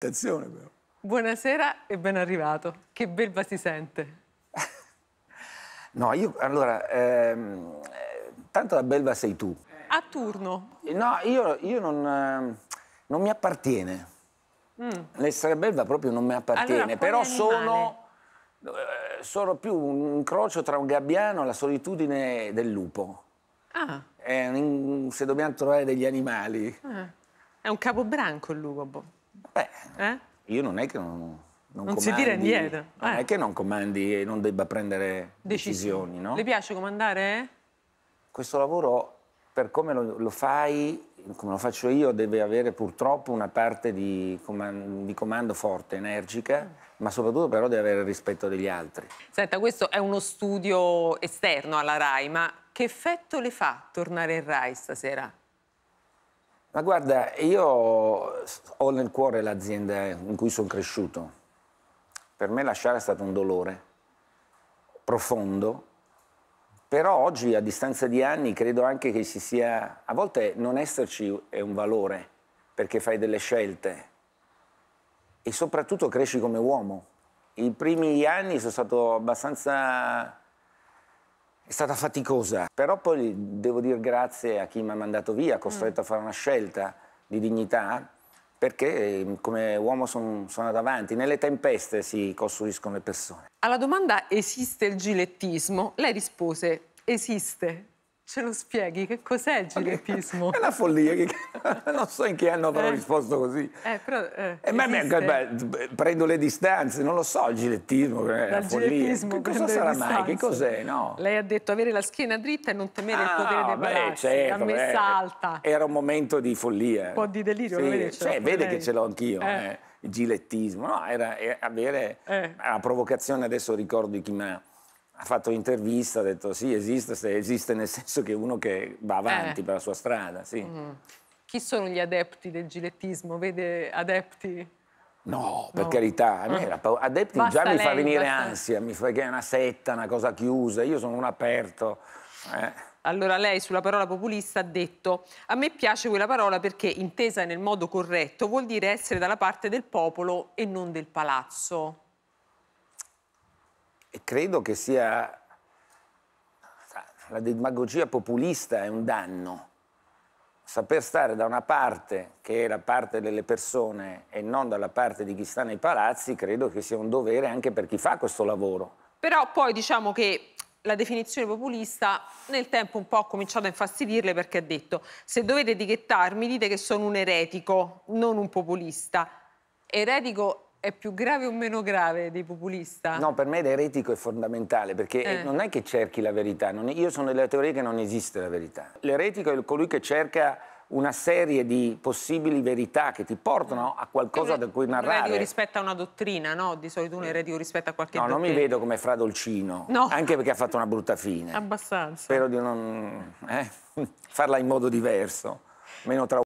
Attenzione però. Buonasera e ben arrivato. Che belva si sente. no, io allora, ehm, tanto la belva sei tu. A turno. No, io, io non, ehm, non, mi appartiene. Mm. L'essere belva proprio non mi appartiene, allora, però sono, eh, sono più un incrocio tra un gabbiano e la solitudine del lupo. Ah. Eh, se dobbiamo trovare degli animali. Ah. È un capobranco il lupo. Boh. Beh, eh? io non è che non, non, non comandi, si tira indietro. Non è eh. che non comandi e non debba prendere decisioni, decisioni no? Le piace comandare? Questo lavoro, per come lo, lo, fai, come lo faccio io, deve avere purtroppo una parte di, comando, di comando forte, energica, mm. ma soprattutto però deve avere il rispetto degli altri. Senta, questo è uno studio esterno alla RAI, ma che effetto le fa tornare in RAI stasera? Ma guarda, io ho nel cuore l'azienda in cui sono cresciuto. Per me lasciare è stato un dolore profondo, però oggi a distanza di anni credo anche che si sia, a volte non esserci è un valore perché fai delle scelte e soprattutto cresci come uomo. I primi anni sono stato abbastanza è stata faticosa, però poi devo dire grazie a chi mi ha mandato via, costretto mm. a fare una scelta di dignità, perché ehm, come uomo sono son andato avanti, nelle tempeste si costruiscono le persone. Alla domanda esiste il gilettismo, lei rispose esiste. Ce lo spieghi? Che cos'è il gilettismo? È una follia, non so in che anno avrò eh. risposto così. Eh, però, eh, eh, ma, beh, prendo le distanze, non lo so il gilettismo, eh, è Dal follia. che cosa sarà mai? Che cos'è? No. Lei ha detto avere la schiena dritta e non temere ah, il potere dei palazzi, beh, certo, la messa beh, alta. Era un momento di follia. Un po' di delirio, sì, lo vede, cioè, vede che ce l'ho anch'io. Eh. Eh, il gilettismo, no, era, era avere una provocazione, adesso ricordo di chi mi ha ha fatto intervista, ha detto sì, esiste, esiste nel senso che uno che va eh. avanti eh. per la sua strada, sì. Mm. Chi sono gli adepti del gilettismo? Vede adepti? No, per no. carità, a me ah. la paura. Adepti basta già mi lei, fa venire basta. ansia, mi fa che è una setta, una cosa chiusa, io sono un aperto. Eh. Allora lei sulla parola populista ha detto a me piace quella parola perché intesa nel modo corretto vuol dire essere dalla parte del popolo e non del palazzo e credo che sia la demagogia populista è un danno. Saper stare da una parte che è la parte delle persone e non dalla parte di chi sta nei palazzi, credo che sia un dovere anche per chi fa questo lavoro. Però poi diciamo che la definizione populista nel tempo un po' ha cominciato a infastidirle perché ha detto se dovete etichettarmi dite che sono un eretico, non un populista. Eretico è più grave o meno grave di populista? No, per me l'eretico è fondamentale perché eh. non è che cerchi la verità, non, io sono della teoria che non esiste la verità. L'eretico è colui che cerca una serie di possibili verità che ti portano mm. a qualcosa da cui narrare. Un eretico rispetto a una dottrina, no? Di solito un eretico rispetto a qualche no, dottrina. No, non mi vedo come Fra Dolcino, no. anche perché ha fatto una brutta fine. Abbastanza. Spero di non eh, farla in modo diverso, meno traumatico.